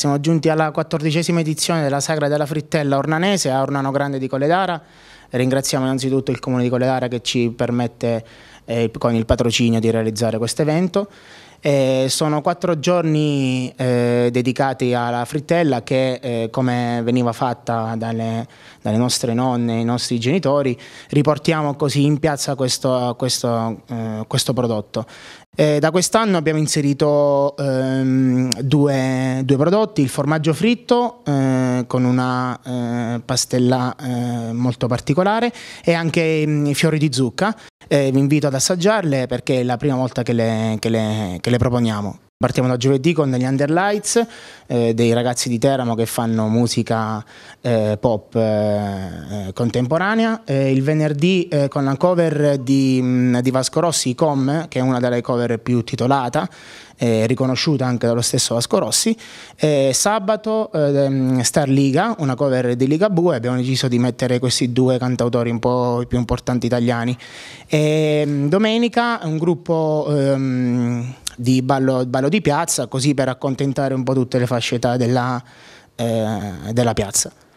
Siamo giunti alla quattordicesima edizione della Sagra della Frittella Ornanese a Ornano Grande di Coledara, Ringraziamo innanzitutto il Comune di Colleara che ci permette eh, con il patrocinio di realizzare questo evento. Eh, sono quattro giorni eh, dedicati alla frittella che eh, come veniva fatta dalle, dalle nostre nonne e i nostri genitori riportiamo così in piazza questo, questo, eh, questo prodotto. Eh, da quest'anno abbiamo inserito ehm, due, due, prodotti, il formaggio fritto eh, con una pastella molto particolare particolare e anche mm, i fiori di zucca. Eh, vi invito ad assaggiarle perché è la prima volta che le, che le, che le proponiamo. Partiamo da giovedì con gli Underlights, eh, dei ragazzi di Teramo che fanno musica eh, pop eh, eh contemporanea. il venerdì eh, con la cover di, mm, di, Vasco Rossi, Com, che è una delle cover più titolata, eh, riconosciuta anche dallo stesso Vasco Rossi. sabato mm, Star Liga, una cover di Liga Bue. Abbiamo deciso di mettere questi due cantautori un po' i più importanti italiani. E, mm, domenica un gruppo... Ehm, di ballo, ballo, di piazza, così per accontentare un po' tutte le fasce età della, eh, della piazza.